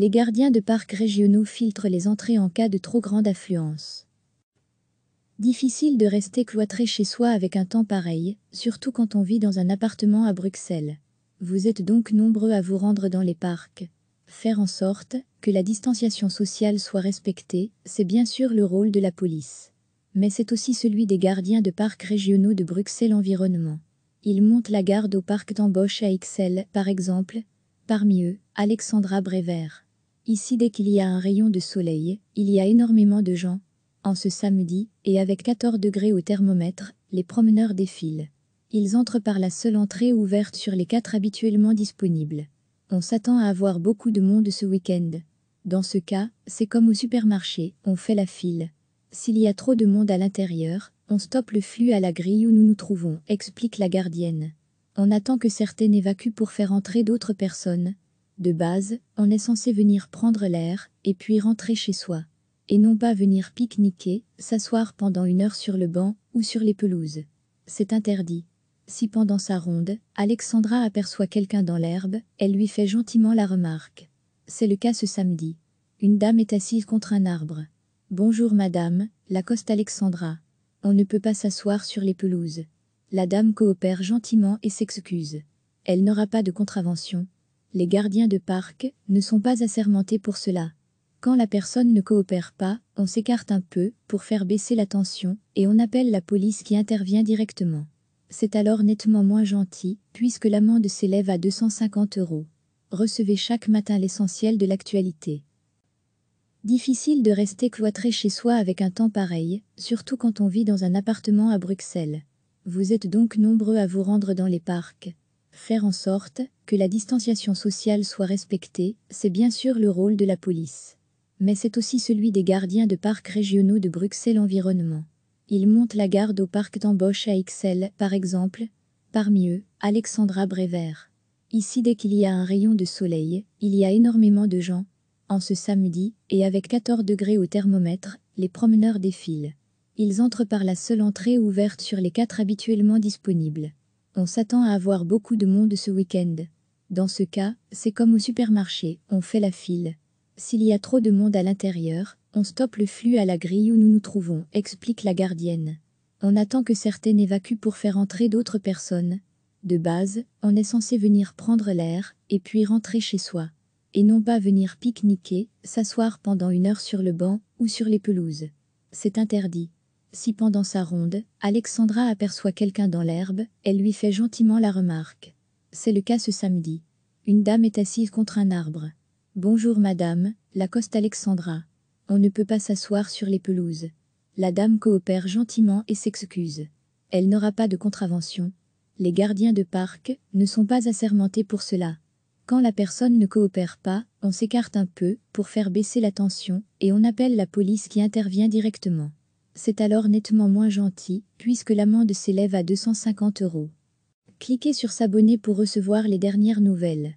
les gardiens de parcs régionaux filtrent les entrées en cas de trop grande affluence. Difficile de rester cloîtré chez soi avec un temps pareil, surtout quand on vit dans un appartement à Bruxelles. Vous êtes donc nombreux à vous rendre dans les parcs. Faire en sorte que la distanciation sociale soit respectée, c'est bien sûr le rôle de la police. Mais c'est aussi celui des gardiens de parcs régionaux de Bruxelles Environnement. Ils montent la garde au parc d'embauche à Ixelles, par exemple. Parmi eux, Alexandra Brévert. Ici dès qu'il y a un rayon de soleil, il y a énormément de gens. En ce samedi, et avec 14 degrés au thermomètre, les promeneurs défilent. Ils entrent par la seule entrée ouverte sur les quatre habituellement disponibles. On s'attend à avoir beaucoup de monde ce week-end. Dans ce cas, c'est comme au supermarché, on fait la file. S'il y a trop de monde à l'intérieur, on stoppe le flux à la grille où nous nous trouvons, explique la gardienne. On attend que certaines évacuent pour faire entrer d'autres personnes, de base, on est censé venir prendre l'air, et puis rentrer chez soi. Et non pas venir pique-niquer, s'asseoir pendant une heure sur le banc, ou sur les pelouses. C'est interdit. Si pendant sa ronde, Alexandra aperçoit quelqu'un dans l'herbe, elle lui fait gentiment la remarque. C'est le cas ce samedi. Une dame est assise contre un arbre. Bonjour madame, l'accoste Alexandra. On ne peut pas s'asseoir sur les pelouses. La dame coopère gentiment et s'excuse. Elle n'aura pas de contravention, les gardiens de parc ne sont pas assermentés pour cela. Quand la personne ne coopère pas, on s'écarte un peu pour faire baisser la tension et on appelle la police qui intervient directement. C'est alors nettement moins gentil puisque l'amende s'élève à 250 euros. Recevez chaque matin l'essentiel de l'actualité. Difficile de rester cloîtré chez soi avec un temps pareil, surtout quand on vit dans un appartement à Bruxelles. Vous êtes donc nombreux à vous rendre dans les parcs. Faire en sorte que la distanciation sociale soit respectée, c'est bien sûr le rôle de la police. Mais c'est aussi celui des gardiens de parcs régionaux de Bruxelles Environnement. Ils montent la garde au parc d'embauche à Ixelles, par exemple. Parmi eux, Alexandra Brévert. Ici, dès qu'il y a un rayon de soleil, il y a énormément de gens. En ce samedi, et avec 14 degrés au thermomètre, les promeneurs défilent. Ils entrent par la seule entrée ouverte sur les quatre habituellement disponibles. On s'attend à avoir beaucoup de monde ce week-end. Dans ce cas, c'est comme au supermarché, on fait la file. S'il y a trop de monde à l'intérieur, on stoppe le flux à la grille où nous nous trouvons, explique la gardienne. On attend que certaines évacuent pour faire entrer d'autres personnes. De base, on est censé venir prendre l'air et puis rentrer chez soi. Et non pas venir pique-niquer, s'asseoir pendant une heure sur le banc ou sur les pelouses. C'est interdit. Si pendant sa ronde, Alexandra aperçoit quelqu'un dans l'herbe, elle lui fait gentiment la remarque. C'est le cas ce samedi. Une dame est assise contre un arbre. Bonjour madame, l'accoste Alexandra. On ne peut pas s'asseoir sur les pelouses. La dame coopère gentiment et s'excuse. Elle n'aura pas de contravention. Les gardiens de parc ne sont pas assermentés pour cela. Quand la personne ne coopère pas, on s'écarte un peu pour faire baisser la tension et on appelle la police qui intervient directement. C'est alors nettement moins gentil, puisque l'amende s'élève à 250 euros. Cliquez sur s'abonner pour recevoir les dernières nouvelles.